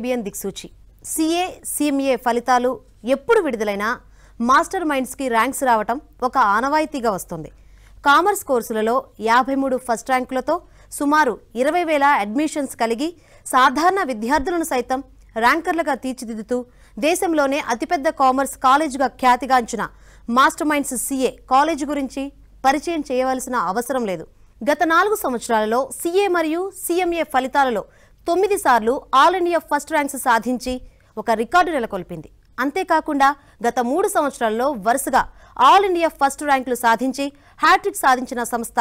Arabian దిక్సూచి CA CMA ఫలితాలు ఎప్పుడు విడుదలైనా మాస్టర్ మైండ్స్కి ర్యాంక్స్ రావటం ఒక ఆనవాయితీగా వస్తుంది కామర్స్ కోర్సులలో యాభై మూడు ఫస్ట్ ర్యాంకులతో సుమారు ఇరవై వేల అడ్మిషన్స్ కలిగి సాధారణ విద్యార్థులను సైతం ర్యాంకర్లుగా తీర్చిదిద్దుతూ దేశంలోనే అతిపెద్ద కామర్స్ కాలేజీగా ఖ్యాతిగాంచిన మాస్టర్ మైండ్స్ సిఏ కాలేజీ గురించి పరిచయం చేయవలసిన అవసరం లేదు గత నాలుగు సంవత్సరాలలో సిఏ మరియు సిఎంఏ ఫలితాలలో తొమ్మిది సార్లు ఆల్ ఇండియా ఫస్ట్ ర్యాంక్స్ సాధించి ఒక రికార్డు నెలకొల్పింది అంతేకాకుండా గత మూడు సంవత్సరాల్లో వరుసగా ఆల్ ఇండియా ఫస్ట్ ర్యాంకులు సాధించి హ్యాట్రిక్ సాధించిన సంస్థ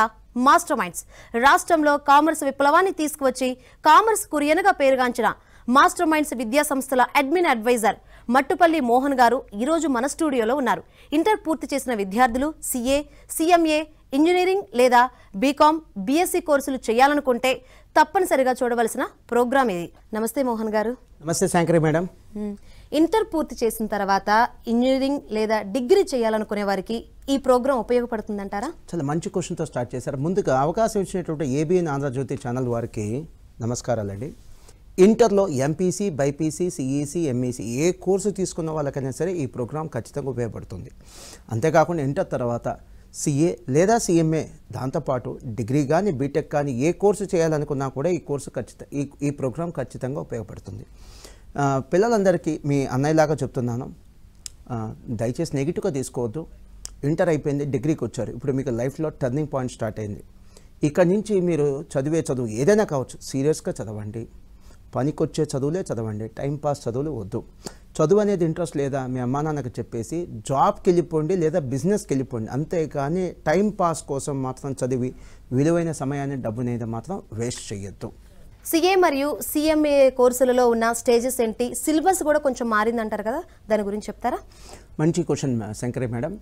మాస్టర్ మైండ్స్ రాష్ట్రంలో కామర్స్ విప్లవాన్ని తీసుకువచ్చి కామర్స్ కురియనగా పేరుగాంచిన మాస్టర్ మైండ్స్ విద్యా సంస్థల అడ్మిన్ అడ్వైజర్ మట్టుపల్లి మోహన్ గారు ఈరోజు మన స్టూడియోలో ఉన్నారు ఇంటర్ పూర్తి చేసిన విద్యార్థులు సిఏ సీఎంఏ ఇంజనీరింగ్ లేదా బీకామ్ బీఎస్సీ కోర్సులు చేయాలనుకుంటే తప్పనిసరిగా చూడవలసిన ప్రోగ్రామ్ ఇది నమస్తే మోహన్ గారు నమస్తే శాంకరీ మేడం ఇంటర్ పూర్తి చేసిన తర్వాత ఇంజనీరింగ్ లేదా డిగ్రీ చేయాలనుకునే వారికి ఈ ప్రోగ్రామ్ ఉపయోగపడుతుందంటారా చాలా మంచి క్వశ్చన్తో స్టార్ట్ చేశారు ముందుగా అవకాశం ఇచ్చినటువంటి ఏబిఎన్ ఆంధ్రజ్యోతి ఛానల్ వారికి నమస్కారాలండి ఇంటర్లో ఎంపీసీ బైపీసీ సిఈసీ ఎంఈసీ ఏ కోర్సు తీసుకున్న వాళ్ళకైనా సరే ఈ ప్రోగ్రాం ఖచ్చితంగా ఉపయోగపడుతుంది అంతేకాకుండా ఇంటర్ తర్వాత సీఏ లేదా సీఎంఏ దాంతోపాటు డిగ్రీ కానీ బీటెక్ కానీ ఏ కోర్సు చేయాలనుకున్నా కూడా ఈ కోర్సు ఖచ్చిత ఈ ఈ ప్రోగ్రాం ఖచ్చితంగా ఉపయోగపడుతుంది పిల్లలందరికీ మీ అన్నయ్యలాగా చెప్తున్నాను దయచేసి నెగిటివ్గా తీసుకోవద్దు ఇంటర్ అయిపోయింది డిగ్రీకి వచ్చారు ఇప్పుడు మీకు లైఫ్లో టర్నింగ్ పాయింట్ స్టార్ట్ అయింది ఇక్కడ నుంచి మీరు చదివే చదువు ఏదైనా కావచ్చు సీరియస్గా చదవండి పనికొచ్చే చదువులే చదవండి టైంపాస్ చదువులు వద్దు చదువు అనేది ఇంట్రెస్ట్ లేదా మీ అమ్మా నాన్నకు చెప్పేసి జాబ్కి వెళ్ళిపోండి లేదా బిజినెస్కి వెళ్ళిపోండి అంతేకాని టైం పాస్ కోసం మాత్రం చదివి విలువైన సమయాన్ని అనేది మాత్రం వేస్ట్ చేయొద్దు సిఏ మరియు సిఎంఏ కోర్సులలో ఉన్న స్టేజెస్ ఏంటి సిలబస్ కూడా కొంచెం మారిందంటారు కదా దాని గురించి చెప్తారా మంచి క్వశ్చన్ శంకరే మేడం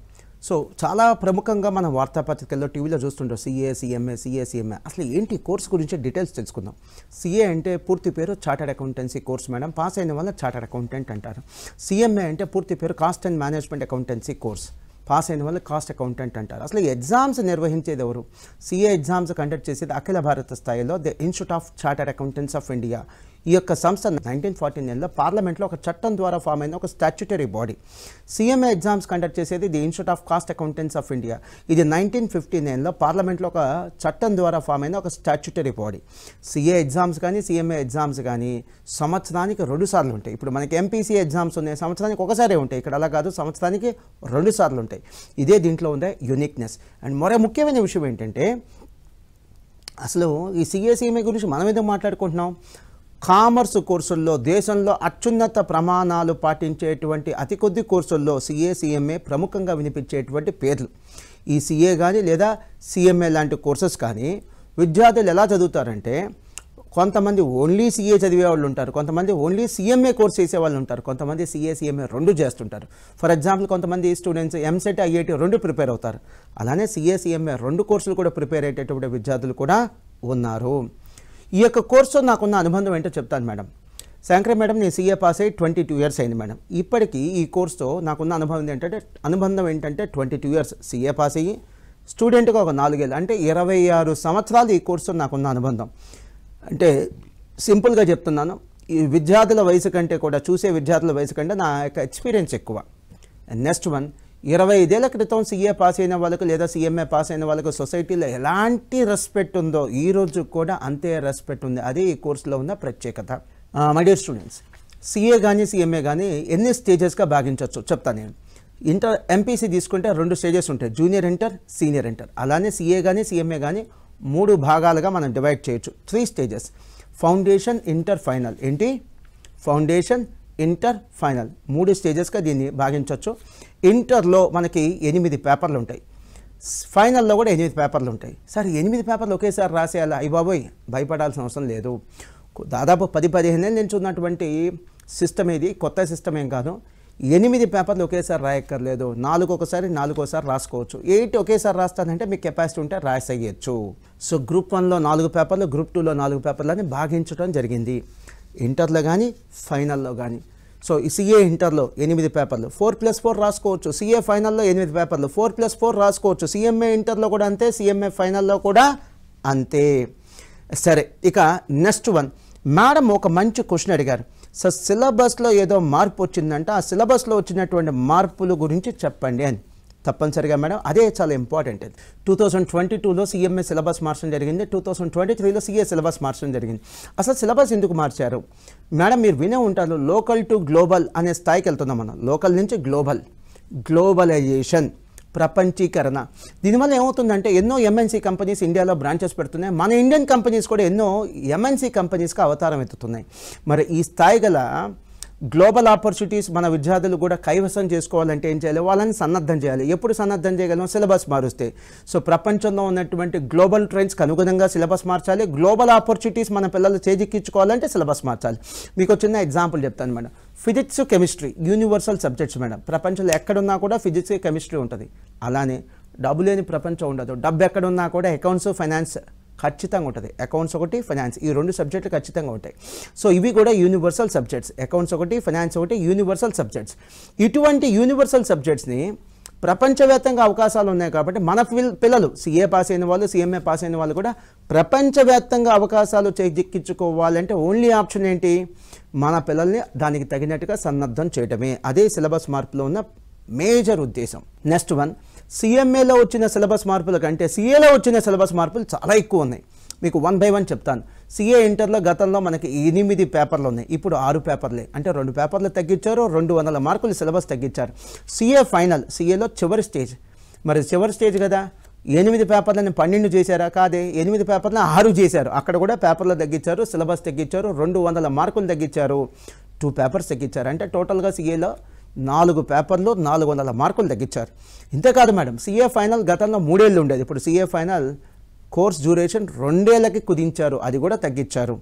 సో చాలా ప్రముఖంగా మనం వార్తాపత్రికల్లో టీవీలో చూస్తుంటాం సిఏ సిఎంఏ సిఏ సిఎంఏ అసలు ఏంటి కోర్స్ గురించి డీటెయిల్స్ తెలుసుకుందాం సిఏ అంటే పూర్తి పేరు chartered accountancy course madam pass అయిన వల్ల చార్టర్డ్ అకౌంటెంట్ అంటారు సిఎంఏ అంటే పూర్తి పేరు cost and management accountancy course pass అయిన వాళ్ళు కాస్ట్ అకౌంటెంట్ అంటారు అసలు ఎగ్జామ్స్ నిర్వహించేది ఎవరు సిఏ ఎగ్జామ్స్ కండక్ట్ చేసేది అఖిల భారత స్థాయిలో the institute of chartered accountants of India ఈ యొక్క సంస్థ నైన్టీన్ ఫార్టీ నైన్లో పార్లమెంట్లో ఒక చట్టం ద్వారా ఫామ్ అయిన ఒక statutory body CMA exams conduct చేసేది the institute of cost accountants of India ఇది నైన్టీన్ ఫిఫ్టీ నైన్లో పార్లమెంట్లో ఒక చట్టం ద్వారా ఫామ్ అయిన ఒక స్టాచ్యుటరీ బాడీ సిఏ ఎగ్జామ్స్ కానీ సీఎంఏ ఎగ్జామ్స్ కానీ సంవత్సరానికి రెండు సార్లు ఉంటాయి ఇప్పుడు మనకి ఎంపీసీ ఎగ్జామ్స్ ఉన్నాయి సంవత్సరానికి ఒకసారి ఉంటాయి ఇక్కడ అలా కాదు సంవత్సరానికి రెండు సార్లు ఉంటాయి ఇదే దీంట్లో ఉండే యూనిక్నెస్ అండ్ మరో ముఖ్యమైన విషయం ఏంటంటే అసలు ఈ సిఎస్ఈఎంఏ గురించి మనం ఏదో మాట్లాడుకుంటున్నాం కామర్స్ కోర్సుల్లో దేశంలో అత్యున్నత ప్రమాణాలు పాటించేటువంటి అతి కొద్ది కోర్సుల్లో సిఏ సిఎంఏ ప్రముఖంగా వినిపించేటువంటి పేర్లు ఈ సిఏ కానీ లేదా సిఎంఏ లాంటి కోర్సెస్ కానీ విద్యార్థులు ఎలా చదువుతారంటే కొంతమంది ఓన్లీ సీఏ చదివే వాళ్ళు ఉంటారు కొంతమంది ఓన్లీ సీఎంఏ కోర్స్ చేసే వాళ్ళు ఉంటారు కొంతమంది సిఏ సిఎంఏ రెండు చేస్తుంటారు ఫర్ ఎగ్జాంపుల్ కొంతమంది స్టూడెంట్స్ ఎంసెట్ ఐఐటి రెండు ప్రిపేర్ అవుతారు అలానే సిఏ సిఎంఏ రెండు కోర్సులు కూడా ప్రిపేర్ అయ్యేటటువంటి విద్యార్థులు కూడా ఉన్నారు ఈ యొక్క కోర్సుతో నాకున్న అనుబంధం ఏంటో చెప్తాను మేడం శంకర మేడం నేను సీఏ పాస్ అయ్యి ట్వంటీ టూ ఇయర్స్ అయింది మేడం ఇప్పటికీ ఈ కోర్సుతో నాకున్న అనుభవం ఏంటంటే అనుబంధం ఏంటంటే twenty two years CA pass అయ్యి స్టూడెంట్గా ఒక నాలుగేళ్ళు అంటే ఇరవై ఆరు సంవత్సరాలు ఈ కోర్సుతో నాకున్న అనుబంధం అంటే సింపుల్గా చెప్తున్నాను ఈ విద్యార్థుల వయసు కంటే కూడా చూసే విద్యార్థుల వయసు కంటే నా యొక్క ఎక్స్పీరియన్స్ ఎక్కువ నెక్స్ట్ వన్ ఇరవై ఐదేళ్ల క్రితం సీఏ పాస్ అయిన వాళ్ళకు లేదా సీఎంఏ పాస్ అయిన వాళ్ళకు సొసైటీలో ఎలాంటి రెస్పెక్ట్ ఉందో ఈ రోజు కూడా అంతే రెస్పెక్ట్ ఉంది అదే ఈ కోర్సులో ఉన్న ప్రత్యేకత మై డియర్ స్టూడెంట్స్ సీఏ కానీ సీఎంఏ కానీ ఎన్ని స్టేజెస్గా భాగించవచ్చు చెప్తాను నేను ఇంటర్ ఎంపీసీ తీసుకుంటే రెండు స్టేజెస్ ఉంటాయి జూనియర్ ఇంటర్ సీనియర్ ఇంటర్ అలానే సీఏ కానీ సీఎంఏ కానీ మూడు భాగాలుగా మనం డివైడ్ చేయొచ్చు three stages foundation inter final ఏంటి ఫౌండేషన్ ఇంటర్ ఫైనల్ మూడు స్టేజెస్గా దీన్ని భాగించవచ్చు ఇంటర్లో మనకి ఎనిమిది పేపర్లు ఉంటాయి ఫైనల్లో కూడా ఎనిమిది పేపర్లు ఉంటాయి సార్ ఎనిమిది పేపర్లు ఒకేసారి రాసేయాలా అయ్యి బాబోయ్ భయపడాల్సిన అవసరం లేదు దాదాపు పది పదిహేను ఏళ్ళ నుంచి ఉన్నటువంటి సిస్టమ్ ఇది కొత్త సిస్టమ్ ఏం కాదు ఎనిమిది పేపర్లు ఒకేసారి రాయక్కర్లేదు నాలుగు ఒకసారి ఒకసారి రాసుకోవచ్చు ఎయిట్ ఒకేసారి రాస్తానంటే మీకు కెపాసిటీ ఉంటే రాసేయచ్చు సో గ్రూప్ వన్లో నాలుగు పేపర్లు గ్రూప్ టూలో నాలుగు పేపర్లని భాగించడం జరిగింది ఇంటర్లో కానీ ఫైనల్లో కానీ సో ఈ సిఏ ఇంటర్లో ఎనిమిది పేపర్లు ఫోర్ ప్లస్ ఫోర్ రాసుకోవచ్చు సిఏ ఫైనల్లో ఎనిమిది పేపర్లు ఫోర్ ప్లస్ ఫోర్ రాసుకోవచ్చు సిఎంఏ ఇంటర్లో కూడా అంతే సిఎంఏ ఫైనల్లో కూడా అంతే సరే ఇక నెక్స్ట్ వన్ మేడం ఒక మంచి క్వశ్చన్ అడిగారు సో సిలబస్లో ఏదో మార్పు వచ్చిందంటే ఆ సిలబస్లో వచ్చినటువంటి మార్పుల గురించి చెప్పండి అని తప్పనిసరిగా మేడం అదే చాలా ఇంపార్టెంట్ టూ థౌసండ్ ట్వంటీ టూలో సిఎంఏ సిలబస్ మార్చడం జరిగింది టూ థౌసండ్ ట్వంటీ త్రీలో సిఏ సిలబస్ మార్చడం జరిగింది అసలు సిలబస్ ఎందుకు మార్చారు మేడం మీరు వినే ఉంటారు లోకల్ టు గ్లోబల్ అనే స్థాయికి వెళ్తున్నాం మనం లోకల్ నుంచి గ్లోబల్ గ్లోబలైజేషన్ ప్రపంచీకరణ దీనివల్ల ఏమవుతుందంటే ఎన్నో ఎంఎన్సీ కంపెనీస్ ఇండియాలో బ్రాంచెస్ పెడుతున్నాయి మన ఇండియన్ కంపెనీస్ కూడా ఎన్నో ఎంఎన్సీ కంపెనీస్కి అవతారం ఎత్తుతున్నాయి మరి ఈ స్థాయి గల గ్లోబల్ ఆపర్చునిటీస్ మన విద్యార్థులు కూడా కైవసం చేసుకోవాలంటే ఏం చేయాలి వాళ్ళని సన్నద్ధం చేయాలి ఎప్పుడు సన్నద్ధం చేయగలం సిలబస్ మారుస్తే సో ప్రపంచంలో ఉన్నటువంటి గ్లోబల్ ట్రెండ్స్కి అనుగుణంగా సిలబస్ మార్చాలి గ్లోబల్ ఆపర్చునిటీస్ మన పిల్లలు చేజిక్కించుకోవాలంటే సిలబస్ మార్చాలి మీకు చిన్న ఎగ్జాంపుల్ చెప్తాను madam physics chemistry universal subjects madam ప్రపంచంలో ఎక్కడున్నా కూడా ఫిజిక్స్ కెమిస్ట్రీ ఉంటుంది అలానే డబ్బు లేని ప్రపంచం ఉండదు డబ్బు ఎక్కడున్నా కూడా అకౌంట్స్ ఫైనాన్స్ ఖచ్చితంగా ఉంటుంది అకౌంట్స్ ఒకటి ఫైనాన్స్ ఈ రెండు సబ్జెక్టులు ఖచ్చితంగా ఉంటాయి సో ఇవి కూడా యూనివర్సల్ సబ్జెక్ట్స్ అకౌంట్స్ ఒకటి ఫైనాన్స్ ఒకటి యూనివర్సల్ సబ్జెక్ట్స్ ఇటువంటి యూనివర్సల్ సబ్జెక్ట్స్ని ప్రపంచవ్యాప్తంగా అవకాశాలు ఉన్నాయి కాబట్టి మన పిల్లలు సీఏ పాస్ అయిన వాళ్ళు సీఎంఏ పాస్ అయిన వాళ్ళు కూడా ప్రపంచవ్యాప్తంగా అవకాశాలు చేజిక్కించుకోవాలంటే ఓన్లీ ఆప్షన్ ఏంటి మన పిల్లల్ని దానికి తగినట్టుగా సన్నద్ధం చేయటమే అదే సిలబస్ మార్పులో ఉన్న మేజర్ ఉద్దేశం నెక్స్ట్ వన్ సిఎంఏలో వచ్చిన సిలబస్ మార్పుల కంటే సిఏలో వచ్చిన సిలబస్ మార్పులు చాలా ఎక్కువ ఉన్నాయి మీకు వన్ బై వన్ చెప్తాను సిఏ ఇంటర్లో గతంలో మనకి ఎనిమిది పేపర్లు ఉన్నాయి ఇప్పుడు ఆరు పేపర్లే అంటే రెండు పేపర్లు తగ్గించారు రెండు వందల మార్కులు సిలబస్ తగ్గించారు సిఏ ఫైనల్ సిఏలో చివరి స్టేజ్ మరి చివరి స్టేజ్ కదా ఎనిమిది పేపర్లను పన్నెండు చేశారా కాదే ఎనిమిది పేపర్లను ఆరు చేశారు అక్కడ కూడా పేపర్లు తగ్గించారు సిలబస్ తగ్గించారు రెండు వందల మార్కులు తగ్గించారు టూ పేపర్స్ తగ్గించారు అంటే టోటల్గా సిఏలో నాలుగు పేపర్లు నాలుగు వందల మార్కులు తగ్గించారు ఇంతేకాదు మేడం సిఏ ఫైనల్ గతంలో మూడేళ్ళు ఉండేది ఇప్పుడు సిఏ ఫైనల్ కోర్స్ డ్యూరేషన్ రెండేళ్ళకి కుదించారు అది కూడా తగ్గించారు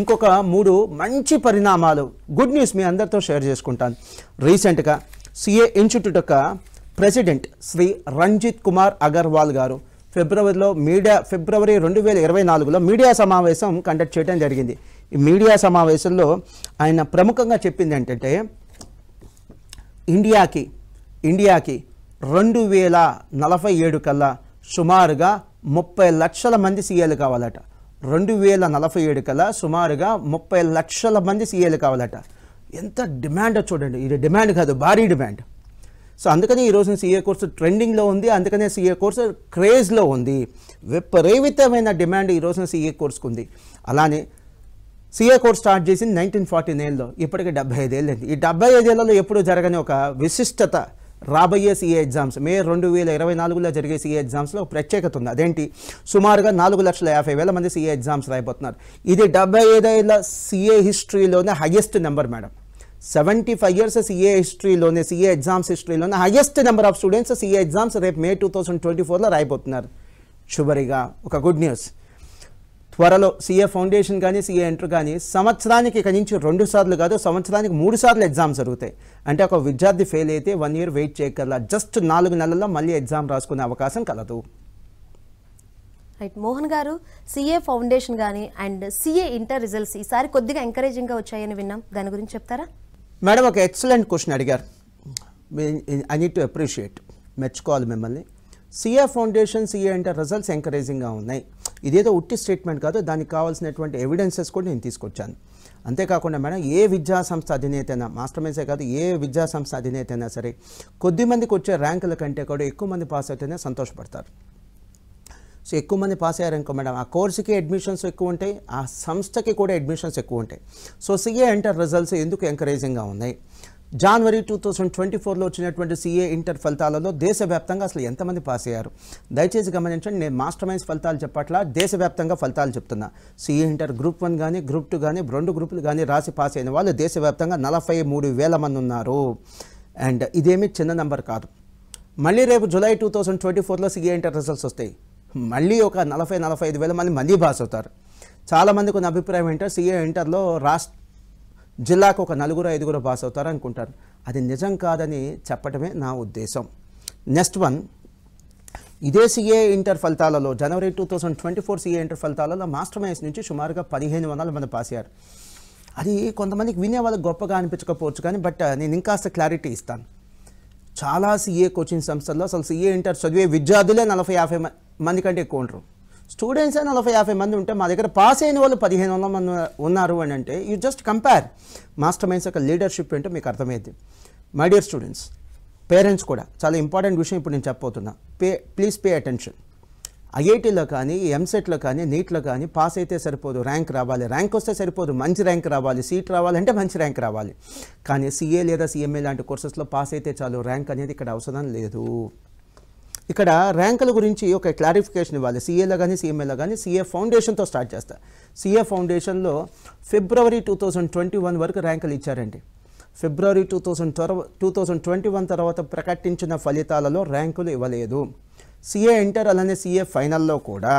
ఇంకొక మూడు మంచి పరిణామాలు గుడ్ న్యూస్ మీ అందరితో షేర్ చేసుకుంటాను రీసెంట్గా సిఏ ఇన్స్టిట్యూట్ యొక్క ప్రెసిడెంట్ శ్రీ రంజిత్ కుమార్ అగర్వాల్ గారు ఫిబ్రవరిలో మీడియా ఫిబ్రవరి రెండు వేల ఇరవై నాలుగులో మీడియా సమావేశం కండక్ట్ చేయడం జరిగింది ఈ మీడియా సమావేశంలో ఆయన ప్రముఖంగా చెప్పింది ఏంటంటే ఇండియాకి ఇండియాకి రెండు వేల నలభై ఏడు కల్లా సుమారుగా ముప్పై లక్షల మంది సీఏలు కావాలట రెండు వేల నలభై ఏడు కల్లా సుమారుగా ముప్పై లక్షల మంది సీఏలు కావాలట ఎంత డిమాండ్ చూడండి ఇది డిమాండ్ కాదు భారీ డిమాండ్ సో అందుకనే ఈ సీఏ కోర్సు ట్రెండింగ్లో ఉంది అందుకనే సీఏ కోర్సు క్రేజ్లో ఉంది విపరీతమైన డిమాండ్ ఈ సీఏ కోర్సుకుంది ఉంది అలానే సిఏ కోర్స్ స్టార్ట్ చేసింది నైన్టీన్ ఫార్టీ నైన్లో ఇప్పటికీ డెబ్బై ఐదు ఏళ్ళు ఈ డెబ్బై ఐదేళ్లలో ఎప్పుడూ జరగని ఒక విశిష్టత రాబోయే సీఏ ఎగ్జామ్స్ మే రెండు వేల ఇరవై నాలుగులో జరిగే సిఏ ఎగ్జామ్స్లో ప్రత్యేకత ఉంది అదేంటి సుమారుగా నాలుగు లక్షల యాభై వేల మంది సీఏ ఎగ్జామ్స్ రాయబోతున్నారు ఇది డెబ్బై ఐదేళ్ల సీఏ హిస్టరీలోనే highest number madam seventy five years CA హిస్టరీలోనే సిఏ ఎగ్జామ్స్ హిస్టరీలోనే highest number of students CA exams రేపు మే టూ థౌసండ్ ట్వంటీ ఫోర్లో రాయబోతున్నారు చివరిగా ఒక గుడ్ న్యూస్ త్వరలో సీఏ ఫౌండేషన్ కానీ సీఏ ఎంటర్ కానీ సంవత్సరానికి ఇక నుంచి రెండు సార్లు కాదు సంవత్సరానికి మూడు సార్లు ఎగ్జామ్స్ జరుగుతాయి అంటే ఒక విద్యార్థి ఫెయిల్ అయితే వన్ ఇయర్ వెయిట్ చేయగల జస్ట్ నాలుగు నెలల్లో మళ్ళీ ఎగ్జామ్ రాసుకునే అవకాశం కలదు right Mohan garu CA foundation కానీ అండ్ సీఏ ఇంటర్ రిజల్ట్స్ ఈసారి కొద్దిగా ఎంకరేజింగ్గా వచ్చాయని విన్నాం దాని గురించి చెప్తారా మేడం ఒక ఎక్సలెంట్ క్వశ్చన్ అడిగారు ఐ నీడ్ టు అప్రిషియేట్ మెచ్చుకోవాలి మిమ్మల్ని సిఏ ఫౌండేషన్ సిఏ అంటే రిజల్ట్స్ ఎంకరేజింగ్గా ఉన్నాయి ఇదేదో ఉట్టి స్టేట్మెంట్ కాదు దానికి కావాల్సినటువంటి ఎవిడెన్సెస్ కూడా నేను తీసుకొచ్చాను అంతేకాకుండా మేడం ఏ విద్యా సంస్థ అధినేతైనా మాస్టర్ మేసే కాదు ఏ విద్యా సంస్థ అధినేతైనా సరే కొద్ది మందికి వచ్చే ర్యాంకుల కంటే కూడా ఎక్కువ మంది పాస్ అయితేనే సంతోషపడతారు సో ఎక్కువ మంది పాస్ అయ్యారనుకో మేడం ఆ కోర్సుకి అడ్మిషన్స్ ఎక్కువ ఉంటాయి ఆ సంస్థకి కూడా అడ్మిషన్స్ ఎక్కువ ఉంటాయి సో సిఏ ఎంటర్ రిజల్ట్స్ ఎందుకు ఎంకరేజింగ్గా ఉన్నాయి జనవరి టూ థౌజండ్ ట్వంటీ ఫోర్లో వచ్చినటువంటి సీఏ ఇంటర్ ఫలితాలలో దేశవ్యాప్తంగా అసలు ఎంతమంది పాస్ అయ్యారు దయచేసి గమనించండి నేను మాస్టర్ మైన్స్ ఫలితాలు చెప్పట్లా దేశవ్యాప్తంగా ఫలితాలు చెప్తున్నా సీఏ ఇంటర్ గ్రూప్ వన్ కానీ గ్రూప్ టూ కానీ రెండు గ్రూపులు కానీ రాసి పాస్ అయిన వాళ్ళు దేశవ్యాప్తంగా నలభై మూడు వేల మంది ఉన్నారు అండ్ ఇదేమి చిన్న నెంబర్ కాదు మళ్ళీ రేపు జూలై టూ థౌజండ్ ట్వంటీ ఫోర్లో సీఏ ఇంటర్ రిజల్ట్స్ వస్తాయి మళ్ళీ ఒక నలభై నలభై ఐదు వేల మంది మళ్ళీ పాస్ అవుతారు చాలామందికి ఉన్న అభిప్రాయం ఏంటంటే సీఏ ఇంటర్లో రాష్ట్ర జిల్లాకు ఒక నలుగురు ఐదుగురు పాస్ అవుతారు అనుకుంటారు అది నిజం కాదని చెప్పడమే నా ఉద్దేశం నెక్స్ట్ వన్ ఇదే సీఏ ఇంటర్ ఫలితాలలో జనవరి two thousand twenty four CA inter ఫలితాలలో మాస్టర్ మైన్స్ నుంచి సుమారుగా పదిహేను వందల మంది పాస్ అయ్యారు అది కొంతమందికి వినే వాళ్ళకి గొప్పగా అనిపించకపోవచ్చు కానీ బట్ నేను ఇంకాస్త క్లారిటీ ఇస్తాను చాలా సీఏ కోచింగ్ సంస్థల్లో అసలు సీఏ ఇంటర్ చదివే విద్యార్థులే నలభై యాభై మంది కంటే ఎక్కువ ఉంటారు స్టూడెంట్స్ నలభై యాభై మంది ఉంటే మా దగ్గర పాస్ అయిన వాళ్ళు పదిహేను వందల మంది ఉన్నారు అని అంటే you just compare Master Minds యొక్క లీడర్షిప్ ఏంటో మీకు అర్థమైంది మై డియర్ స్టూడెంట్స్ పేరెంట్స్ కూడా చాలా ఇంపార్టెంట్ విషయం ఇప్పుడు నేను చెప్పబోతున్నా పే ప్లీజ్ పే అటెన్షన్ ఐఐటీలో కానీ ఎంసెట్లో కానీ నీట్లో కానీ పాస్ అయితే సరిపోదు ర్యాంక్ రావాలి ర్యాంక్ వస్తే సరిపోదు మంచి ర్యాంక్ రావాలి సీట్ రావాలంటే మంచి ర్యాంక్ రావాలి కానీ సీఏ లేదా సీఎంఏ లాంటి కోర్సెస్లో పాస్ అయితే చాలు ర్యాంక్ అనేది ఇక్కడ అవసరం లేదు ఇక్కడ ర్యాంకుల గురించి ఒక క్లారిఫికేషన్ ఇవ్వాలి సీఏలో కానీ సీఎంఏలో కానీ సీఏ ఫౌండేషన్తో స్టార్ట్ చేస్తా సీఏ ఫౌండేషన్లో ఫిబ్రవరి టూ థౌజండ్ ట్వంటీ వన్ వరకు ర్యాంకులు ఇచ్చారండి ఫిబ్రవరి two thousand two thousand twenty one తర్వాత ప్రకటించిన ఫలితాలలో ర్యాంకులు ఇవ్వలేదు సీఏ ఇంటర్ అలానే సీఏ ఫైనల్లో కూడా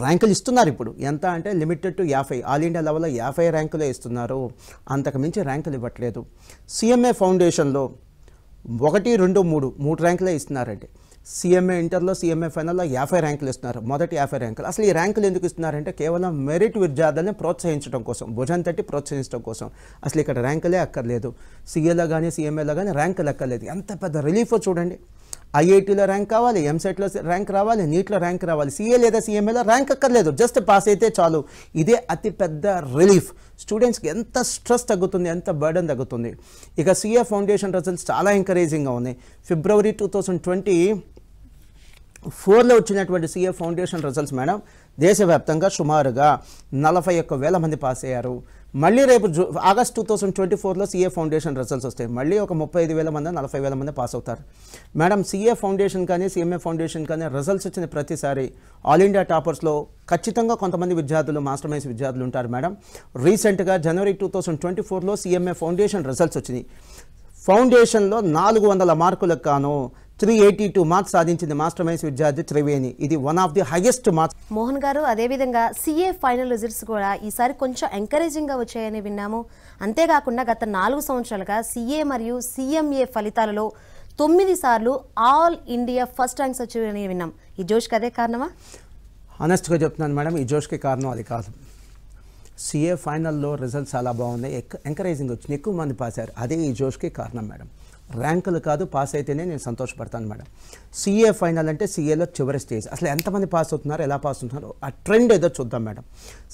ర్యాంకులు ఇస్తున్నారు ఇప్పుడు ఎంత అంటే లిమిటెడ్ టు యాభై ఆల్ ఇండియా లెవెల్లో యాభై ర్యాంకులే ఇస్తున్నారు అంతకుమించి ర్యాంకులు ఇవ్వట్లేదు సీఎంఏ ఫౌండేషన్లో ఒకటి రెండు మూడు మూడు ర్యాంకులే ఇస్తున్నారండి సీఎంఏ ఇంటర్లో సిఎంఏ ఫైనల్లో యాభై ర్యాంకులు ఇస్తున్నారు మొదటి యాభై ర్యాంకులు అసలు ఈ ర్యాంకులు ఎందుకు ఇస్తున్నారంటే కేవలం మెరిట్ విద్యార్థులను ప్రోత్సహించడం కోసం భుజం తట్టి ప్రోత్సహించడం కోసం అసలు ఇక్కడ ర్యాంకులే అక్కర్లేదు సీఏలో కానీ సీఎంఏలో కానీ ర్యాంకులు అక్కర్లేదు ఎంత పెద్ద రిలీఫో చూడండి ఐఐటీలో ర్యాంక్ కావాలి ఎంసెట్లో ర్యాంక్ రావాలి నీట్లో ర్యాంక్ రావాలి సీఏ లేదా సీఎంఏలో ర్యాంక్ అక్కర్లేదు జస్ట్ పాస్ అయితే చాలు ఇదే అతిపెద్ద రిలీఫ్ స్టూడెంట్స్కి ఎంత స్ట్రెస్ తగ్గుతుంది ఎంత బర్డన్ తగ్గుతుంది ఇక సీఏ ఫౌండేషన్ రిజల్ట్స్ చాలా ఎంకరేజింగ్గా ఉన్నాయి ఫిబ్రవరి టూ థౌజండ్ ట్వంటీ ఫోర్లో వచ్చినటువంటి సీఏ ఫౌండేషన్ రిజల్ట్స్ మేడం దేశవ్యాప్తంగా సుమారుగా నలభై ఒక్క వేల మంది పాస్ అయ్యారు మళ్ళీ రేపు జూ ఆగస్ట్ టూ థౌసండ్ ట్వంటీ ఫోర్లో సీఏ ఫౌండేషన్ రిజల్ట్స్ వస్తాయి మళ్ళీ ఒక ముప్పై ఐదు వేల మంది నలభై వేల మంది పాస్ అవుతారు మేడం సీఏ ఫౌండేషన్ కానీ సీఎంఏ ఫౌండేషన్ కానీ రిజల్ట్స్ వచ్చిన ప్రతిసారి ఆల్ ఇండియా టాపర్స్లో ఖచ్చితంగా కొంతమంది విద్యార్థులు మాస్టర్ మైన్స్ విద్యార్థులు ఉంటారు మేడం రీసెంట్గా జనవరి టూ థౌసండ్ ట్వంటీ ఫోర్లో సీఎంఏ ఫౌండేషన్ రిజల్ట్స్ వచ్చినాయి ఫౌండేషన్లో నాలుగు వందల మార్కులకు కాను త్రీ ఎయిటీ టూ మార్క్స్ సాధించింది మాస్టర్ మైన్స్ విద్యార్థి త్రివేణి ఇది one of the highest marks Mohan garu అదేవిధంగా సిఏ ఫైనల్ రిజల్ట్స్ కూడా ఈసారి కొంచెం ఎంకరేజింగ్గా వచ్చాయని విన్నాము అంతేకాకుండా గత నాలుగు సంవత్సరాలుగా సీఏ మరియు సీఎంఏ ఫలితాలలో తొమ్మిది సార్లు ఆల్ ఇండియా ఫస్ట్ ర్యాంక్స్ వచ్చాయని విన్నాం ఈ జోష్కి అదే కారణమా ఆనెస్ట్గా చెప్తున్నాను మేడం ఈ జోష్కి కారణం అది కాదు సిఏ ఫైనల్లో రిజల్ట్స్ చాలా బాగున్నాయి ఎంకరేజింగ్ వచ్చింది ఎక్కువ మంది పాస్ అయ్యారు అదే ఈ జోష్కి కారణం మేడం ర్యాంకులు కాదు పాస్ అయితేనే నేను సంతోషపడతాను మేడం సీఏ ఫైనల్ అంటే సిఏలో చివరి స్టేజ్ అసలు ఎంతమంది పాస్ అవుతున్నారు ఎలా పాస్ అవుతున్నారు ఆ ట్రెండ్ ఏదో చూద్దాం మేడం